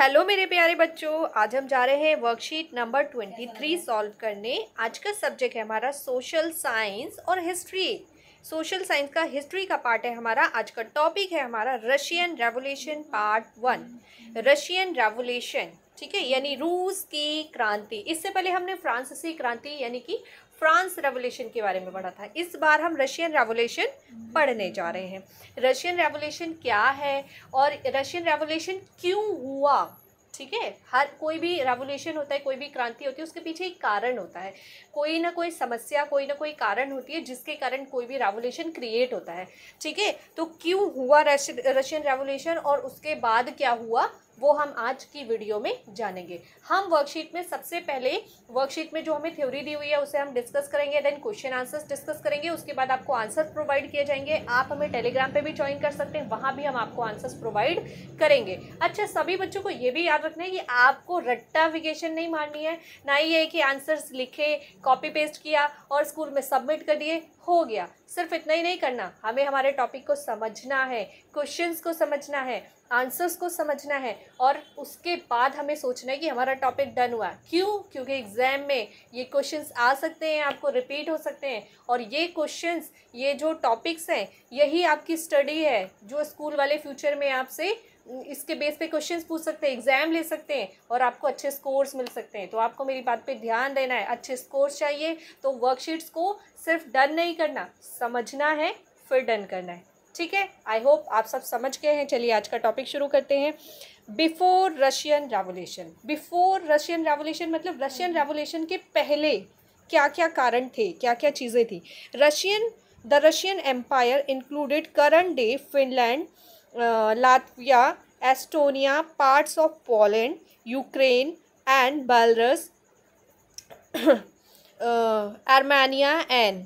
Hello मेरे प्यारे बच्चों आज हम जा रहे हैं worksheet number twenty three solve करने आज का सब्जेक्ट है हमारा सोशल साइंस और हिस्ट्री सोशल साइंस का हिस्ट्री का पार्ट है हमारा आज का टॉपिक है हमारा Russian revolution part one Russian revolution ठीक है यानी रूस की क्रांति इससे पहले हमने फ्रांसीसी क्रांति यानी कि फ्रांस रेवोल्यूशन के बारे में पढ़ा था इस बार हम रशियन रेवोल्यूशन पढ़ने जा रहे हैं रशियन रेवोल्यूशन क्या है और रशियन रेवोल्यूशन क्यों हुआ ठीक है हर कोई भी रेवोल्यूशन होता है कोई भी क्रांति होती है उसके पीछे एक कारण होता है कोई ना कोई समस्या कोई ना कोई कारण होती है जिसके कारण कोई भी रेवोल्यूशन क्रिएट होता है ठीक है तो क्यों हुआ रशियन रेवोल्यूशन और उसके बाद क्या हुआ वो हम आज की वीडियो में जानेंगे हम वर्कशीट में सबसे पहले वर्कशीट में जो हमें थ्योरी दी हुई है उसे हम डिस्कस करेंगे देन क्वेश्चन आंसर्स डिस्कस करेंगे उसके बाद आपको आंसर प्रोवाइड किए जाएंगे आप हमें टेलीग्राम पे भी ज्वाइन कर सकते हैं वहाँ भी हम आपको आंसर्स प्रोवाइड करेंगे अच्छा सभी बच्चों को ये भी याद रखना है कि आपको रट्टाफिकेशन नहीं मारनी है ना ही ये कि आंसर्स लिखे कॉपी पेस्ट किया और स्कूल में सबमिट कर दिए हो गया सिर्फ इतना ही नहीं करना हमें हमारे टॉपिक को समझना है क्वेश्चंस को समझना है आंसर्स को समझना है और उसके बाद हमें सोचना है कि हमारा टॉपिक डन हुआ क्यों क्योंकि एग्ज़ाम में ये क्वेश्चंस आ सकते हैं आपको रिपीट हो सकते हैं और ये क्वेश्चंस ये जो टॉपिक्स हैं यही आपकी स्टडी है जो स्कूल वाले फ्यूचर में आपसे इसके बेस पे क्वेश्चंस पूछ सकते हैं एग्जाम ले सकते हैं और आपको अच्छे स्कोर्स मिल सकते हैं तो आपको मेरी बात पे ध्यान देना है अच्छे स्कोर्स चाहिए तो वर्कशीट्स को सिर्फ डन नहीं करना समझना है फिर डन करना है ठीक है आई होप आप सब समझ गए हैं चलिए आज का टॉपिक शुरू करते हैं before Russian revolution before Russian revolution मतलब रशियन रेवोल्यूशन के पहले क्या क्या कारण थे क्या क्या चीज़ें थी Russian the Russian empire included current day Finland Latvia Estonia parts of Poland Ukraine and Belarus Armenia and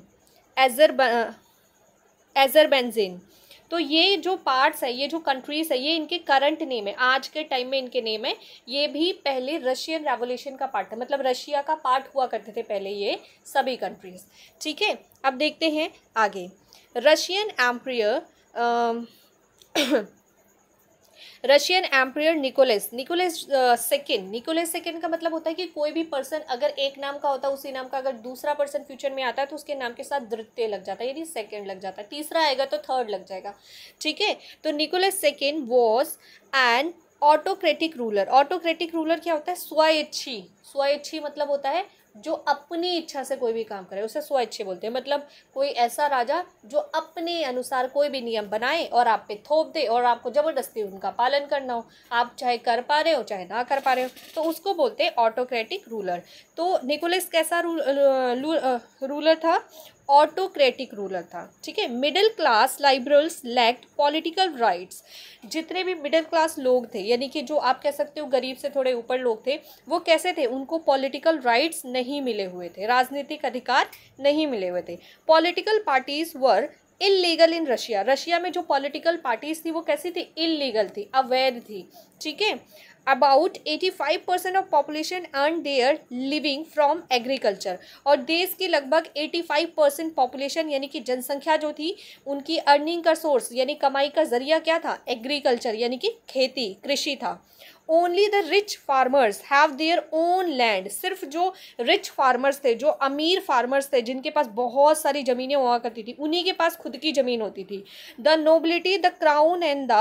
Azerbaijan तो ये जो पार्ट्स है ये जो कंट्रीज़ है ये इनके करंट नेम है आज के टाइम में इनके नेम है ये भी पहले रशियन रेवोल्यूशन का पार्ट था मतलब रशिया का पार्ट हुआ करते थे पहले ये सभी कंट्रीज़ ठीक है अब देखते हैं आगे Russian empire Russian empire Nicholas Nicholas second Nicholas second का मतलब होता है कि कोई भी पर्सन अगर एक नाम का होता है उसी नाम का अगर दूसरा पर्सन फ्यूचर में आता है तो उसके नाम के साथ द्वितीय लग जाता है यदि सेकेंड लग जाता है तीसरा आएगा तो थर्ड लग जाएगा ठीक है तो Nicholas second was and autocratic ruler autocratic ruler क्या होता है स्वैच्छी स्वैच्छी मतलब होता है जो अपनी इच्छा से कोई भी काम करे उसे स्वैच्छे बोलते हैं मतलब कोई ऐसा राजा जो अपने अनुसार कोई भी नियम बनाए और आप पे थोप दे और आपको ज़बरदस्ती उनका पालन करना हो आप चाहे कर पा रहे हो चाहे ना कर पा रहे हो तो उसको बोलते हैं ऑटोक्रेटिक रूलर तो निकोलस कैसा रूलर था ऑटोक्रेटिक रूलर था ठीक है middle class liberals lacked political rights जितने भी मिडिल क्लास लोग थे यानी कि जो आप कह सकते हो गरीब से थोड़े ऊपर लोग थे वो कैसे थे उनको पॉलिटिकल राइट्स नहीं नहीं मिले हुए थे राजनीतिक अधिकार नहीं मिले हुए थे political parties were illegal in Russia Russia में जो पॉलिटिकल पार्टीज थी वो कैसी थी इलीगल थी अवैध थी ठीक है about eighty five percent of population earn their living from agriculture और देश की लगभग एटी फाइव परसेंट पॉपुलेशन यानी कि जनसंख्या जो थी उनकी अर्निंग का सोर्स यानी कमाई का जरिया क्या था एग्रीकल्चर यानी कि खेती कृषि था only the rich farmers have their own land सिर्फ जो रिच फार्मर्स थे जो अमीर फार्मर्स थे जिनके पास बहुत सारी ज़मीनें हुआ करती थी उन्हीं के पास खुद की ज़मीन होती थी the nobility the crown and the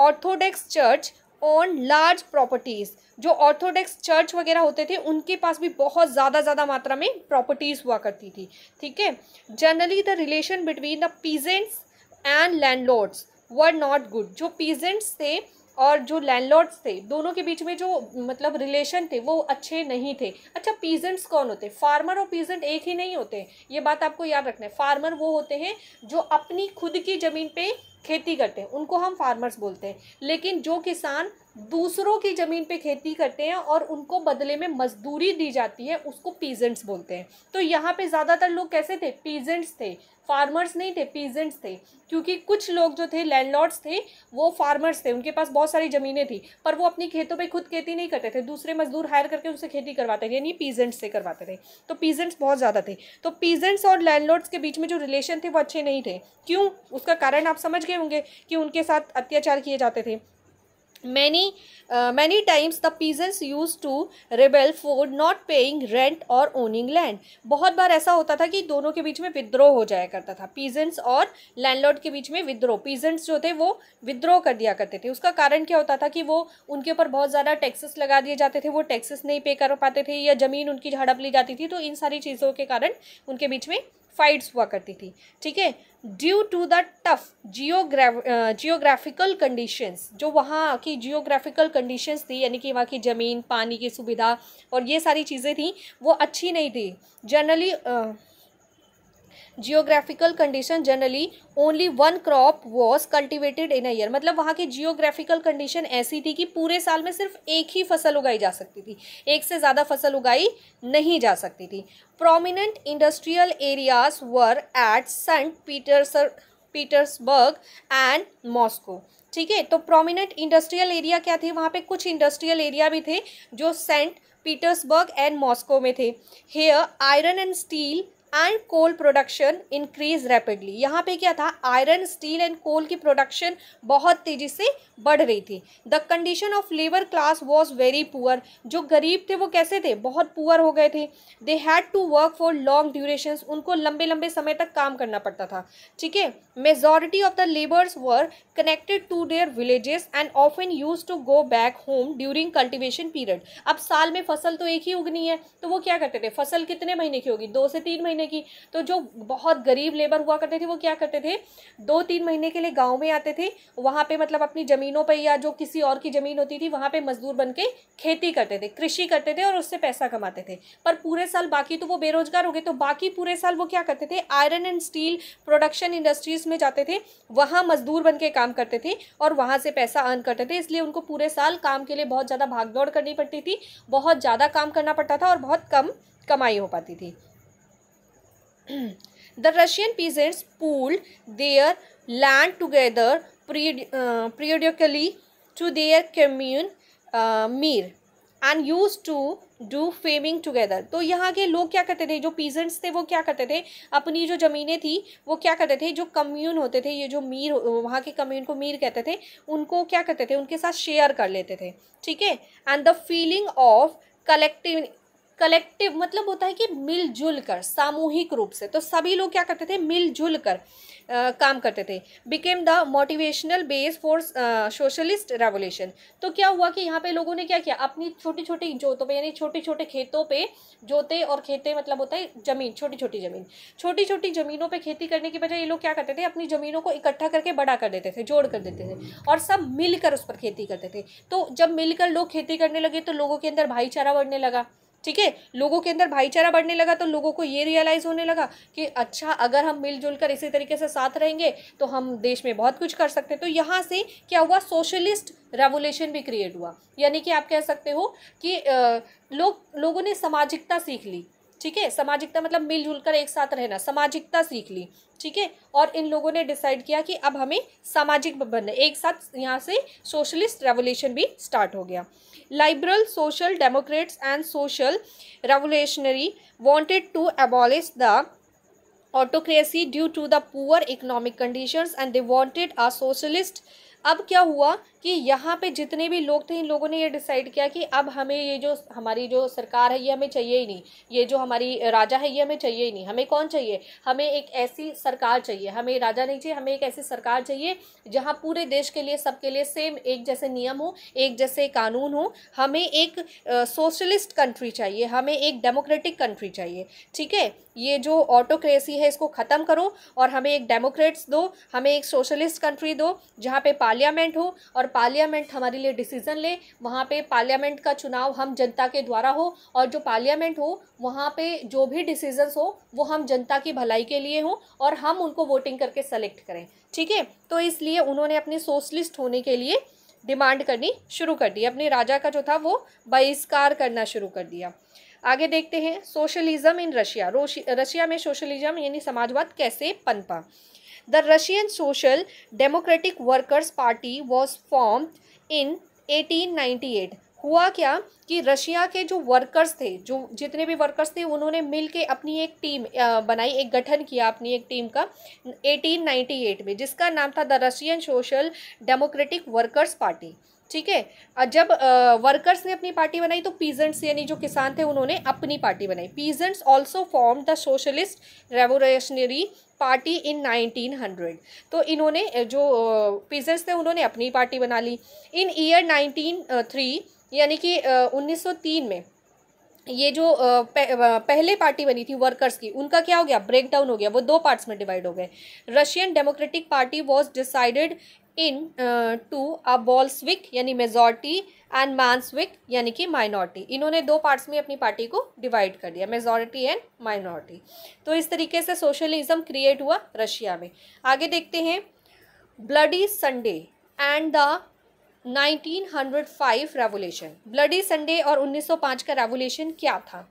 orthodox church on large properties जो ऑर्थोडॉक्स चर्च वगैरह होते थे उनके पास भी बहुत ज़्यादा ज़्यादा मात्रा में प्रॉपर्टीज़ हुआ करती थी ठीक है generally the relation between the peasants and landlords were not good जो पीजेंट्स थे और जो लैंडलॉर्ड्स थे दोनों के बीच में जो मतलब रिलेशन थे वो अच्छे नहीं थे अच्छा पीजेंट्स कौन होते फार्मर और पीजेंट एक ही नहीं होते ये बात आपको याद रखना है फार्मर वो होते हैं जो अपनी खुद की ज़मीन पे खेती करते हैं उनको हम फार्मर्स बोलते हैं लेकिन जो किसान दूसरों की ज़मीन पे खेती करते हैं और उनको बदले में मजदूरी दी जाती है उसको पीजेंट्स बोलते हैं तो यहाँ पे ज़्यादातर लोग कैसे थे पीजेंट्स थे फार्मर्स नहीं थे पीजेंट्स थे क्योंकि कुछ लोग जो थे लैंडलॉर्ड्स थे वो फार्मर्स थे उनके पास बहुत सारी ज़मीनें थी पर वो अपनी खेतों पे खुद खेती नहीं करते थे दूसरे मजदूर हायर करके उनसे खेती करवाते थे यानी पीजेंट्स से करवाते थे तो पीजेंट्स बहुत ज़्यादा थे तो पीजेंट्स और लैंडलॉर्ड्स के बीच में जो रिलेशन थे वो अच्छे नहीं थे क्यों उसका कारण आप समझ गए होंगे कि उनके साथ अत्याचार किए जाते थे many uh, many times the peasants used to rebel for not paying rent or owning land बहुत बार ऐसा होता था कि दोनों के बीच में विद्रोह हो जाया करता था peasants और landlord के बीच में विद्रोह peasants जो थे वो विद्रोह कर दिया करते थे उसका कारण क्या होता था कि वो उनके ऊपर बहुत ज़्यादा टैक्सेस लगा दिए जाते थे वो टैक्सेस नहीं पे कर पाते थे या ज़मीन उनकी झड़प ली जाती थी तो इन सारी चीज़ों के कारण उनके बीच में फाइट्स हुआ करती थी ठीक है due to the tough geograph geographical conditions जो वहाँ की जियोग्राफिकल कंडीशंस थी यानी कि वहाँ की ज़मीन पानी की सुविधा और ये सारी चीज़ें थी वो अच्छी नहीं थी generally geographical condition generally only one crop was cultivated in a year मतलब वहाँ की जियोग्राफिकल कंडीशन ऐसी थी कि पूरे साल में सिर्फ एक ही फसल उगाई जा सकती थी एक से ज़्यादा फसल उगाई नहीं जा सकती थी prominent industrial areas were at Saint Peters Petersburg and Moscow ठीक है तो प्रोमिनेंट इंडस्ट्रियल एरिया क्या थे वहाँ पे कुछ इंडस्ट्रियल एरिया भी थे जो सेंट पीटर्सबर्ग एंड मॉस्को में थे here iron and steel and coal production increase rapidly यहाँ पे क्या था आयरन स्टील एंड कोल की प्रोडक्शन बहुत तेज़ी से बढ़ रही थी the condition of labour class was very poor जो गरीब थे वो कैसे थे बहुत पुअर हो गए थे they had to work for long duration उनको लंबे लंबे समय तक काम करना पड़ता था ठीक है majority of the labours were connected to their villages and often use to go back home during cultivation period अब साल में फसल तो एक ही उगनी है तो वो क्या करते थे फसल कितने महीने की होगी दो से तीन महीने करने की तो जो बहुत गरीब लेबर हुआ करते थे वो क्या करते थे दो तीन महीने के लिए गाँव में आते थे वहाँ पर मतलब अपनी ज़मीनों पर या जो किसी और की ज़मीन होती थी वहाँ पर मजदूर बन के खेती करते थे कृषि करते थे और उससे पैसा कमाते थे पर पूरे साल बाकी तो वो बेरोजगार हो गए तो बाकी पूरे साल वो क्या करते थे iron and steel production industries में जाते थे वहाँ मजदूर बन के काम करते थे और वहाँ से पैसा अर्न करते थे इसलिए उनको पूरे साल काम के लिए बहुत ज़्यादा भागदौड़ करनी पड़ती थी बहुत ज़्यादा काम करना पड़ता था और बहुत कम कमाई हो पाती थी the Russian peasants pooled their land together periodically to their commune mir and use to do farming together तो यहाँ के लोग क्या करते थे जो पीजेंट्स थे वो क्या करते थे अपनी जो ज़मीनें थी वो क्या करते थे जो कम्यून होते थे ये जो मीर वहाँ के कम्यून को मीर कहते थे उनको क्या करते थे उनके साथ शेयर कर लेते थे ठीक है and the feeling of collective collective मतलब होता है कि मिलजुल कर सामूहिक रूप से तो सभी लोग क्या करते थे मिलजुल कर आ, काम करते थे became the motivational base for socialist revolution तो क्या हुआ कि यहाँ पे लोगों ने क्या किया अपनी छोटी छोटी जोतों पे यानी छोटे छोटे खेतों पे जोते और खेते मतलब होता है ज़मीन छोटी छोटी ज़मीन छोटी छोटी ज़मीनों पर खेती करने की बजाय ये लोग क्या करते थे अपनी ज़मीनों को इकट्ठा करके बड़ा कर देते थे जोड़ कर देते थे और सब मिलकर उस पर खेती करते थे तो जब मिलकर लोग खेती करने लगे तो लोगों के अंदर भाईचारा बढ़ने लगा ठीक है लोगों के अंदर भाईचारा बढ़ने लगा तो लोगों को ये रियलाइज़ होने लगा कि अच्छा अगर हम मिलजुल कर इसी तरीके से साथ रहेंगे तो हम देश में बहुत कुछ कर सकते हैं तो यहाँ से क्या हुआ सोशलिस्ट रेवोल्यूशन भी क्रिएट हुआ यानी कि आप कह सकते हो कि लोग लोगों ने सामाजिकता सीख ली ठीक है सामाजिकता मतलब मिलजुल कर एक साथ रहना सामाजिकता सीख ली ठीक है और इन लोगों ने डिसाइड किया कि अब हमें सामाजिक बनना एक साथ यहाँ से सोशलिस्ट रेवोल्यूशन भी स्टार्ट हो गया liberal social democrats and social revolutionary wanted to abolish the autocracy due to the poor economic condition and they wanted a socialist अब क्या हुआ कि यहाँ पे जितने भी लोग थे इन लोगों ने ये डिसाइड किया कि अब हमें ये जो हमारी जो सरकार है ये हमें चाहिए ही नहीं ये जो हमारी राजा है ये हमें चाहिए ही नहीं हमें कौन चाहिए हमें एक ऐसी सरकार चाहिए हमें राजा नहीं चाहिए हमें एक ऐसी सरकार चाहिए जहाँ पूरे देश के लिए सबके लिए सेम एक जैसे नियम हो एक जैसे कानून हो हमें एक सोशलिस्ट कंट्री चाहिए हमें एक डेमोक्रेटिक कंट्री चाहिए ठीक है ये जो ऑटोक्रेसी है इसको ख़त्म करो और हमें एक डेमोक्रेट्स दो हमें एक सोशलिस्ट कंट्री दो जहाँ पे पार्लियामेंट हो और पार्लियामेंट हमारे लिए डिसीजन ले वहाँ पे पार्लियामेंट का चुनाव हम जनता के द्वारा हो और जो पार्लियामेंट हो वहाँ पे जो भी डिसीजंस हो वो हम जनता की भलाई के लिए हों और हम उनको वोटिंग करके सेलेक्ट करें ठीक है तो इसलिए उन्होंने अपने सोशलिस्ट होने के लिए डिमांड करनी शुरू कर दी अपने राजा का जो था वो बहिष्कार करना शुरू कर दिया आगे देखते हैं सोशलिज्म इन रशिया रशिया में सोशलिज्म यानी समाजवाद कैसे पनपा social democratic workers party was form in eighteen ninety 1898. हुआ क्या कि रशिया के जो वर्कर्स थे जो जितने भी वर्कर्स थे उन्होंने मिल के अपनी एक टीम बनाई एक गठन किया अपनी एक टीम का 1898 में जिसका नाम था the Russian social democratic workers party ठीक है जब वर्कर्स ने अपनी पार्टी बनाई तो पीजेंट्स यानी जो किसान थे उन्होंने अपनी पार्टी बनाई peasants also form the socialist revolutionary party in 1900 तो इन्होंने जो पीजेंट्स थे उन्होंने अपनी पार्टी बना ली इन ईयर 193 यानी कि 1903 में ये जो पहले पार्टी बनी थी वर्कर्स की उनका क्या हो गया ब्रेक डाउन हो गया वो दो पार्ट्स में डिवाइड हो गए Russian democratic party was decided into a Bolshevik यानी मेजोरिटी एंड मानसविक यानी कि माइनॉरिटी इन्होंने दो पार्ट्स में अपनी पार्टी को डिवाइड कर दिया मेजोरिटी एंड माइनॉरिटी तो इस तरीके से सोशलिज्म क्रिएट हुआ रशिया में आगे देखते हैं bloody Sunday and the 1905 revolution bloody Sunday और 1905 का रेवोल्यूशन क्या था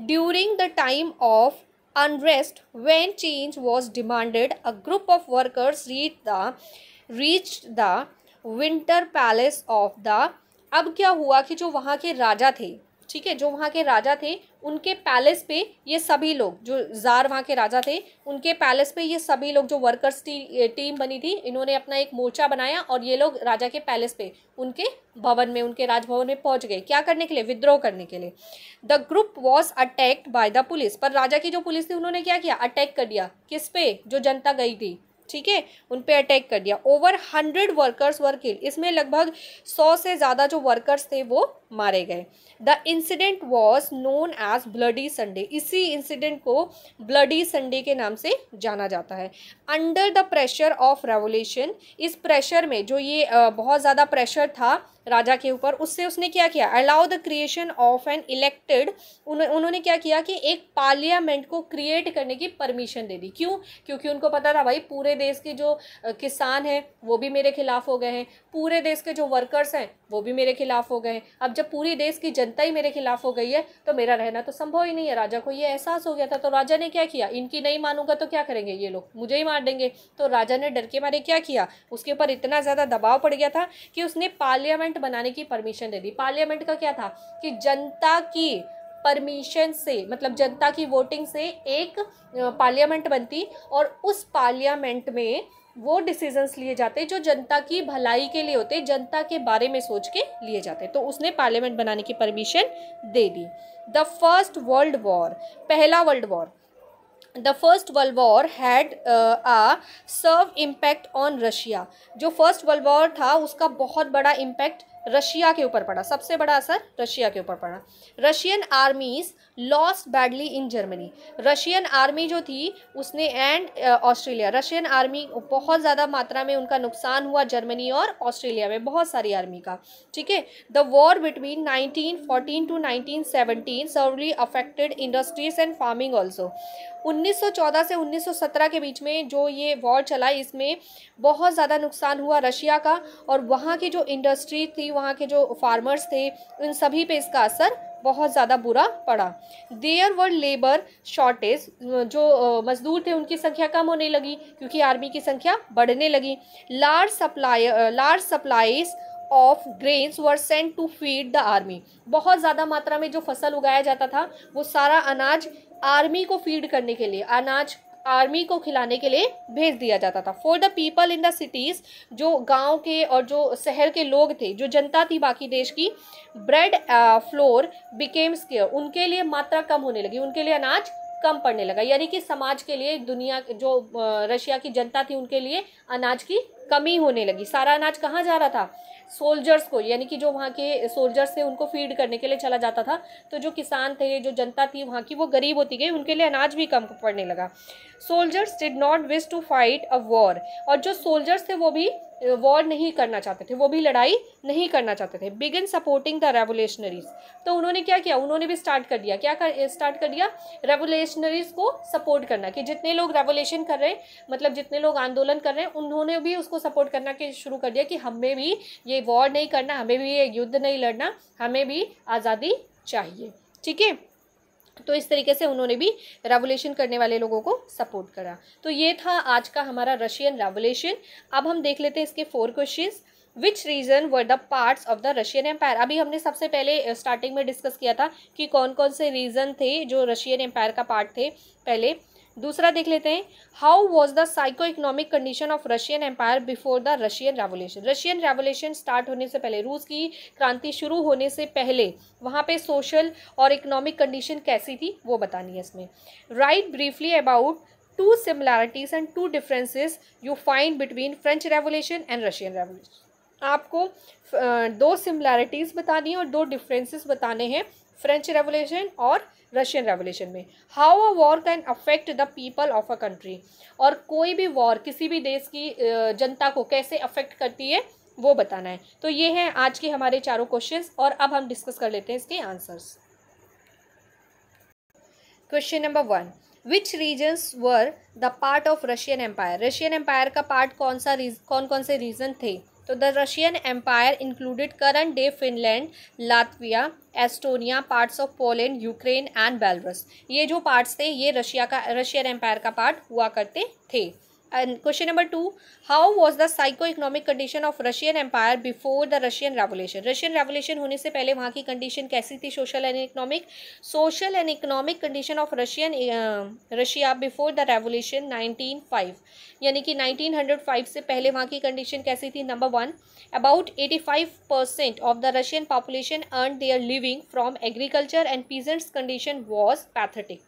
during the time of unrest when change was demanded a group of workers read the reach the winter palace of the अब क्या हुआ कि जो वहाँ के राजा थे ठीक है जो वहाँ के राजा थे उनके पैलेस पे ये सभी लोग जो जार वहाँ के राजा थे उनके पैलेस पे ये सभी लोग जो वर्कर्स टी, टीम बनी थी इन्होंने अपना एक मोर्चा बनाया और ये लोग राजा के पैलेस पे उनके भवन में उनके राजभवन में पहुँच गए क्या करने के लिए विद्रोह करने के लिए the group was attacked by the police पर राजा की जो पुलिस थी उन्होंने क्या किया अटैक कर दिया किस पे जो जनता गई थी ठीक है उन पर अटैक कर दिया ओवर हंड्रेड वर्कर्स वर इसमें लगभग सौ से ज़्यादा जो वर्कर्स थे वो मारे गए the incident was known as bloody Sunday इसी इंसिडेंट को ब्लडी संडे के नाम से जाना जाता है under the pressure of revolution इस प्रेशर में जो ये बहुत ज़्यादा प्रेशर था राजा के ऊपर उससे उसने क्या किया allow the creation of an elected उन्होंने क्या किया कि एक पार्लियामेंट को क्रिएट करने की परमिशन दे दी क्यों क्योंकि उनको पता था भाई पूरे देश के जो किसान हैं वो भी मेरे खिलाफ हो गए हैं पूरे देश के जो वर्कर्स हैं वो भी मेरे खिलाफ हो गए हैं अब जब जब पूरी देश की जनता ही मेरे खिलाफ हो गई है तो मेरा रहना तो संभव ही नहीं है राजा को ये एहसास हो गया था तो राजा ने क्या किया इनकी नहीं मानूंगा तो क्या करेंगे ये लोग मुझे ही मार देंगे तो राजा ने डर के मारे क्या किया उसके ऊपर इतना ज़्यादा दबाव पड़ गया था कि उसने पार्लियामेंट बनाने की परमिशन दे दी पार्लियामेंट का क्या था कि जनता की परमिशन से मतलब जनता की वोटिंग से एक पार्लियामेंट बनती और उस पार्लियामेंट में वो डिसीजंस लिए जाते जो जनता की भलाई के लिए होते जनता के बारे में सोच के लिए जाते तो उसने पार्लियामेंट बनाने की परमिशन दे दी द फर्स्ट वर्ल्ड वॉर पहला world war the first world war had a severe impact on Russia जो फर्स्ट वर्ल्ड वॉर था उसका बहुत बड़ा इम्पैक्ट रशिया के ऊपर पड़ा सबसे बड़ा असर रशिया के ऊपर पड़ा Russian armies lost badly in Germany Russian army जो थी उसने एंड ऑस्ट्रेलिया रशियन आर्मी बहुत ज़्यादा मात्रा में उनका नुकसान हुआ जर्मनी और ऑस्ट्रेलिया में बहुत सारी आर्मी का ठीक है the war between 1914 to 1917 severely affected industries and farming also 1914 से 1917 के बीच में जो ये वॉर चला इसमें बहुत ज़्यादा नुकसान हुआ रशिया का और वहाँ की जो इंडस्ट्री थी वहाँ के जो फार्मर्स थे उन सभी पे इसका असर बहुत ज़्यादा बुरा पड़ा देयर वर लेबर शॉर्टेज जो मज़दूर थे उनकी संख्या कम होने लगी क्योंकि आर्मी की संख्या बढ़ने लगी large supply large supplies of grains were sent to feed the army बहुत ज़्यादा मात्रा में जो फसल उगाया जाता था वो सारा अनाज आर्मी को फीड करने के लिए अनाज आर्मी को खिलाने के लिए भेज दिया जाता था for the people in the cities जो गांव के और जो शहर के लोग थे जो जनता थी बाकी देश की ब्रेड फ्लोर बिकेम्स के उनके लिए मात्रा कम होने लगी उनके लिए अनाज कम पड़ने लगा यानी कि समाज के लिए दुनिया जो uh, रशिया की जनता थी उनके लिए अनाज की कमी होने लगी सारा अनाज कहाँ जा रहा था सोल्जर्स को यानी कि जो वहाँ के सोल्जर्स थे उनको फीड करने के लिए चला जाता था तो जो किसान थे जो जनता थी वहाँ की वो गरीब होती गई उनके लिए अनाज भी कम पड़ने लगा soldiers did not wish to fight a war और जो सोल्जर्स थे वो भी वॉर नहीं करना चाहते थे वो भी लड़ाई नहीं करना चाहते थे बिगिन सपोर्टिंग द रेवोल्यूशनरीज तो उन्होंने क्या किया उन्होंने भी स्टार्ट कर दिया क्या कर स्टार्ट कर दिया रेवोल्यूशनरीज को सपोर्ट करना कि जितने लोग रेवोल्यूशन कर रहे हैं मतलब जितने लोग आंदोलन कर रहे हैं उन्होंने भी उस को सपोर्ट करना के शुरू कर दिया कि हमें भी ये वॉर नहीं करना हमें भी ये युद्ध नहीं लड़ना हमें भी आज़ादी चाहिए ठीक है तो इस तरीके से उन्होंने भी रेवोल्यूशन करने वाले लोगों को सपोर्ट करा तो ये था आज का हमारा रशियन रेवोल्यूशन अब हम देख लेते हैं इसके four questions which reason were the parts of the Russian empire अभी हमने सबसे पहले स्टार्टिंग में डिस्कस किया था कि कौन कौन से रीजन थे जो रशियन एम्पायर का पार्ट थे पहले दूसरा देख लेते हैं how was the socio economic condition of Russian empire before the Russian revolution Russian revolution start होने से पहले रूस की क्रांति शुरू होने से पहले वहाँ पे सोशल और इकोनॉमिक कंडीशन कैसी थी वो बतानी है इसमें write briefly about two similarities and two differences you find between French revolution and Russian revolution आपको दो सिमिलैरिटीज़ बतानी है और दो डिफरेंसेस बताने हैं फ्रेंच रेवोल्यूशन और रशियन रेवोल्यूशन में how a war can affect the people of a country और कोई भी वॉर किसी भी देश की जनता को कैसे अफेक्ट करती है वो बताना है तो ये हैं आज के हमारे चारों क्वेश्चंस और अब हम डिस्कस कर लेते हैं इसके answers question number one which reasons were the part of Russian empire Russian empire का पार्ट कौन सा रीज कौन कौन से रीजन थे तो the Russian empire included current day Finland Latvia Estonia parts of Poland Ukraine and Belarus ये जो पार्ट्स थे ये रशिया का रशियन एम्पायर का पार्ट हुआ करते थे question number two how was the socio economic condition of Russian empire before the Russian revolution Russian revolution होने से पहले वहाँ की कंडीशन कैसी थी social and economic social and economic condition of Russian Russia before the revolution nineteen five यानी कि nineteen hundred five से पहले वहाँ की कंडीशन कैसी थी number one about eighty five percent of the Russian population earn their living from agriculture and peasants condition was pathetic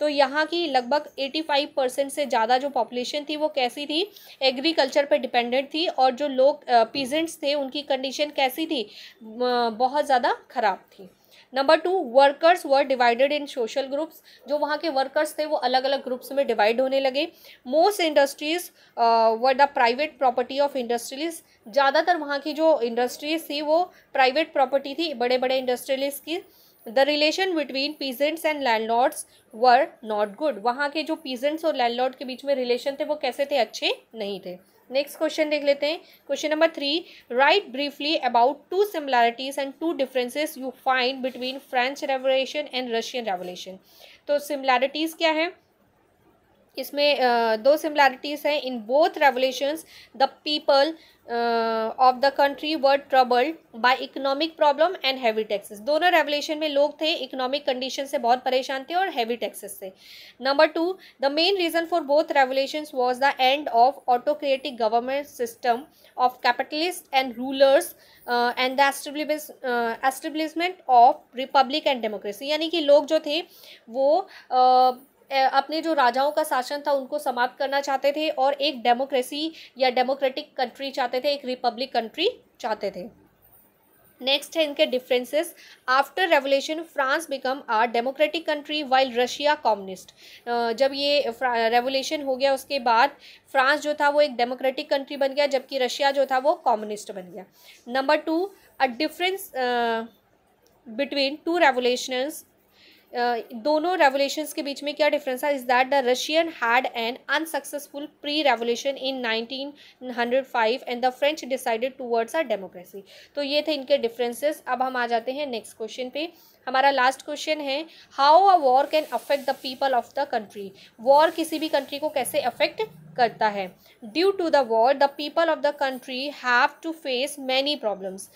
तो यहाँ की लगभग 85 परसेंट से ज़्यादा जो पॉपुलेशन थी वो कैसी थी एग्रीकल्चर पर डिपेंडेंट थी और जो लोग पीजेंट्स थे उनकी कंडीशन कैसी थी बहुत ज़्यादा ख़राब थी number two workers were divided in social groups जो वहाँ के वर्कर्स थे वो अलग अलग ग्रुप्स में डिवाइड होने लगे most industries were the private property of industries ज़्यादातर वहाँ की जो इंडस्ट्रीज थी वो प्राइवेट प्रॉपर्टी थी बड़े बड़े इंडस्ट्रियलिस्ट की the relation between peasants and landlords were not good वहाँ के जो पीजेंट्स और लैंडलॉर्ड के बीच में रिलेशन थे वो कैसे थे अच्छे नहीं थे नेक्स्ट क्वेश्चन देख लेते हैं question number three write briefly about two similarities and two differences you find between French revolution and Russian revolution तो सिमिलैरिटीज़ क्या है इसमें दो सिमिलैरिटीज़ हैं in both revolutions the people of the country were troubled by economic problem and heavy taxes दोनों revolution में लोग थे इकोनॉमिक कंडीशन से बहुत परेशान थे और हैवी टैक्सेस से number two the main reason for both revolution was the end of autocratic government system of capitalist and rulers and the establishment of republic and democracy यानी कि लोग जो थे वो uh, अपने जो राजाओं का शासन था उनको समाप्त करना चाहते थे और एक डेमोक्रेसी या डेमोक्रेटिक कंट्री चाहते थे एक रिपब्लिक कंट्री चाहते थे नेक्स्ट है इनके differences after revolution France become a democratic country while Russia communist जब ये रेवोल्यूशन हो गया उसके बाद फ्रांस जो था वो एक डेमोक्रेटिक कंट्री बन गया जबकि रशिया जो था वो कॉम्युनिस्ट बन गया number two a difference between two revolutions दोनों रेवोल्यूशंस के बीच में क्या डिफरेंस है is that the Russian had an unsuccessful pre revolution in 1905 and the French decided towards our democracy तो ये थे इनके डिफरेंसेस अब हम आ जाते हैं नेक्स्ट क्वेश्चन पे हमारा लास्ट क्वेश्चन है how a war can affect the people of the country war किसी भी कंट्री को कैसे अफेक्ट करता है due to the war the people of the country have to face many problems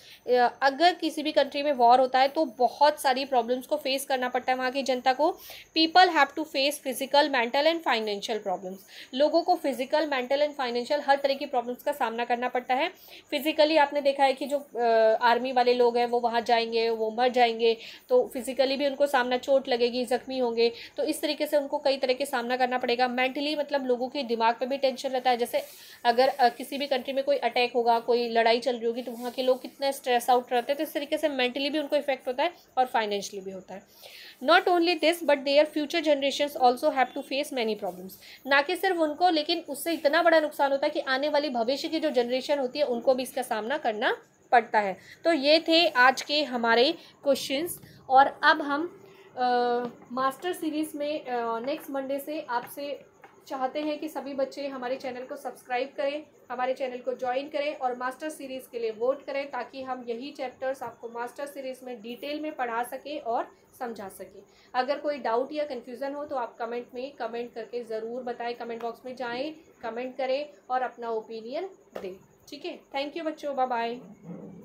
अगर किसी भी कंट्री में वॉर होता है तो बहुत सारी प्रॉब्लम्स को फेस करना पड़ता है वहाँ की जनता को people have to face physical mental and financial problems लोगों को फिजिकल मेंटल एंड फाइनेंशियल हर तरह की प्रॉब्लम्स का सामना करना पड़ता है फिजिकली आपने देखा है कि जो आर्मी वाले लोग हैं वो वहाँ जाएंगे वो मर जाएंगे तो फिजिकली भी उनको सामना चोट लगेगी जख्मी होंगे तो इस तरीके से उनको कई तरह के सामना करना पड़ेगा मेंटली मतलब लोगों के दिमाग पर भी टेंशन रहता है जैसे अगर किसी भी कंट्री में कोई अटैक होगा कोई लड़ाई चल रही होगी तो वहाँ के लोग कितना स्ट्रेस आउट रहते हैं तो इस तरीके से मेंटली भी उनको इफेक्ट होता है और फाइनेंशली भी होता है not only this but their future generation also have to face many problems ना कि सिर्फ उनको लेकिन उससे इतना बड़ा नुकसान होता है कि आने वाली भविष्य की जो जनरेशन होती है उनको भी इसका सामना करना पड़ता है तो ये थे आज के हमारे क्वेश्चंस और अब हम मास्टर सीरीज़ में नेक्स्ट मंडे से आपसे चाहते हैं कि सभी बच्चे हमारे चैनल को सब्सक्राइब करें हमारे चैनल को ज्वाइन करें और मास्टर सीरीज़ के लिए वोट करें ताकि हम यही चैप्टर्स आपको मास्टर सीरीज़ में डिटेल में पढ़ा सकें और समझा सकें अगर कोई डाउट या कन्फ्यूज़न हो तो आप कमेंट में कमेंट करके ज़रूर बताएं कमेंट बॉक्स में जाएं कमेंट करें और अपना ओपिनियन दें ठीक है थैंक यू बच्चों बाय बाय